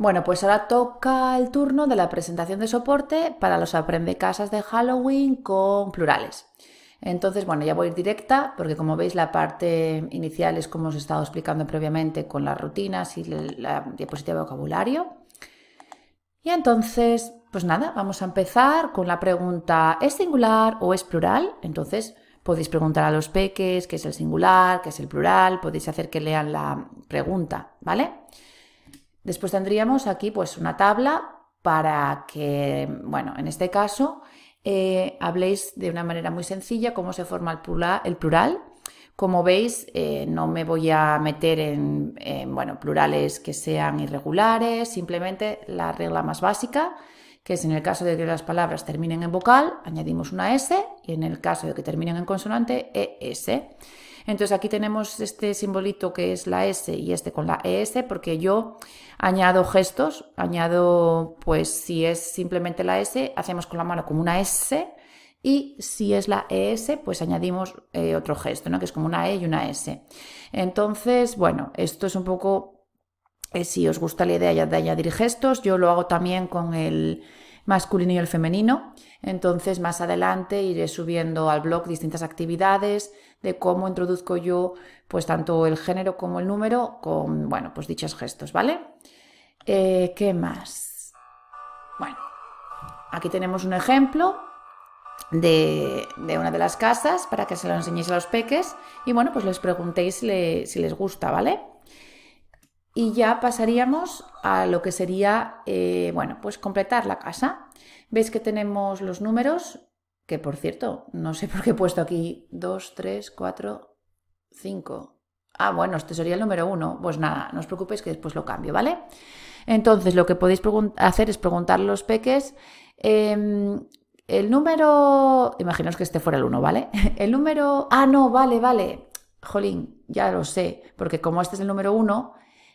Bueno, pues ahora toca el turno de la presentación de soporte para los aprendecasas de Halloween con plurales. Entonces, bueno, ya voy a ir directa porque como veis la parte inicial es como os he estado explicando previamente con las rutinas y la, la diapositiva de vocabulario. Y entonces, pues nada, vamos a empezar con la pregunta ¿es singular o es plural? Entonces, podéis preguntar a los peques qué es el singular, qué es el plural, podéis hacer que lean la pregunta, ¿vale? Después tendríamos aquí pues una tabla para que, bueno, en este caso eh, habléis de una manera muy sencilla cómo se forma el plural. Como veis, eh, no me voy a meter en, en plurales que sean irregulares, simplemente la regla más básica que es en el caso de que las palabras terminen en vocal, añadimos una S, y en el caso de que terminen en consonante, ES. Entonces aquí tenemos este simbolito que es la S y este con la ES, porque yo añado gestos, añado, pues si es simplemente la S, hacemos con la mano como una S, y si es la ES, pues añadimos eh, otro gesto, ¿no? que es como una E y una S. Entonces, bueno, esto es un poco eh, si os gusta la idea de añadir gestos, yo lo hago también con el masculino y el femenino. Entonces, más adelante iré subiendo al blog distintas actividades de cómo introduzco yo, pues tanto el género como el número, con, bueno, pues dichos gestos, ¿vale? Eh, ¿Qué más? Bueno, aquí tenemos un ejemplo de, de, una de las casas para que se lo enseñéis a los peques y, bueno, pues les preguntéis si les gusta, ¿vale? Y ya pasaríamos a lo que sería, eh, bueno, pues completar la casa. Veis que tenemos los números, que por cierto, no sé por qué he puesto aquí 2, 3, 4, 5. Ah, bueno, este sería el número 1. Pues nada, no os preocupéis que después lo cambio, ¿vale? Entonces, lo que podéis hacer es preguntar los peques. Em, el número. Imaginaos que este fuera el 1, ¿vale? El número. Ah, no, vale, vale. Jolín, ya lo sé. Porque como este es el número 1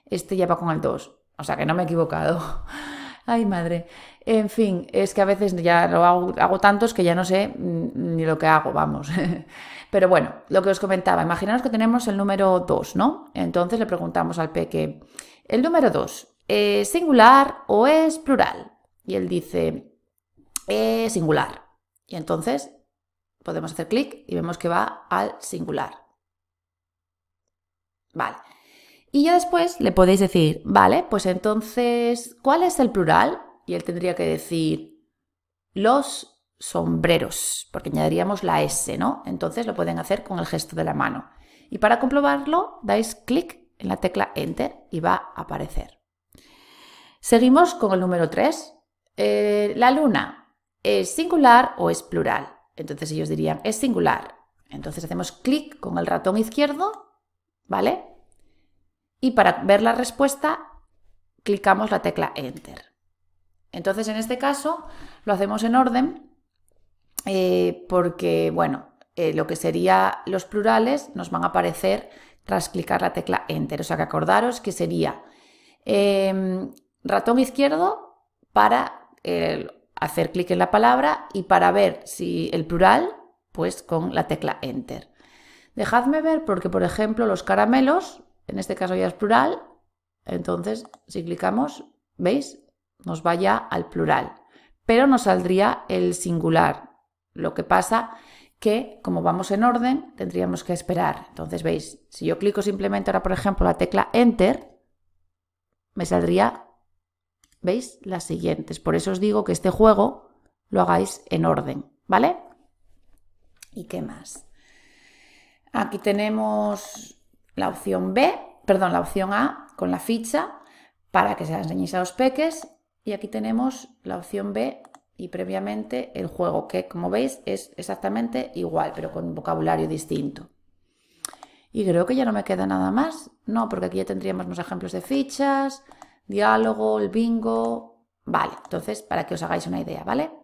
este ya va con el 2. O sea que no me he equivocado. Ay, madre. En fin, es que a veces ya lo hago, tantos que ya no sé mm, ni lo que hago, vamos. Pero bueno, lo que os comentaba, Imaginaos que tenemos el número 2, ¿no? Entonces le preguntamos al peque, ¿el número 2 es singular o es plural? Y él dice, es singular. Y entonces podemos hacer clic y vemos que va al singular. Vale. Y ya después le podéis decir, vale, pues entonces, ¿cuál es el plural? Y él tendría que decir los sombreros, porque añadiríamos la S, ¿no? Entonces lo pueden hacer con el gesto de la mano. Y para comprobarlo, dais clic en la tecla Enter y va a aparecer. Seguimos con el número 3. Eh, la luna es singular o es plural. Entonces ellos dirían es singular. Entonces hacemos clic con el ratón izquierdo, ¿vale? y para ver la respuesta clicamos la tecla Enter. Entonces, en este caso, lo hacemos en orden eh, porque, bueno, eh, lo que serían los plurales nos van a aparecer tras clicar la tecla Enter. O sea que acordaros que sería em, ratón izquierdo para hacer clic en la palabra y para ver si el plural, pues con la tecla Enter. Dejadme ver porque, por ejemplo, los caramelos en este caso ya es plural, entonces si clicamos, ¿veis? Nos va ya al plural, pero nos saldría el singular. Lo que pasa que, como vamos en orden, tendríamos que esperar. Entonces, veis, si yo clico simplemente ahora, por ejemplo, la tecla Enter, me saldría, ¿veis? Las siguientes. Por eso os digo que este juego lo hagáis en orden, ¿vale? ¿Y qué más? Aquí tenemos la opción B, perdón, la opción A con la ficha para que se la enseñéis a los peques y aquí tenemos la opción B y previamente el juego que como veis es exactamente igual pero con vocabulario distinto. Y creo que ya no me queda nada más, no, porque aquí ya tendríamos unos ejemplos de fichas, diálogo, el bingo, vale, entonces para que os hagáis una idea, ¿vale?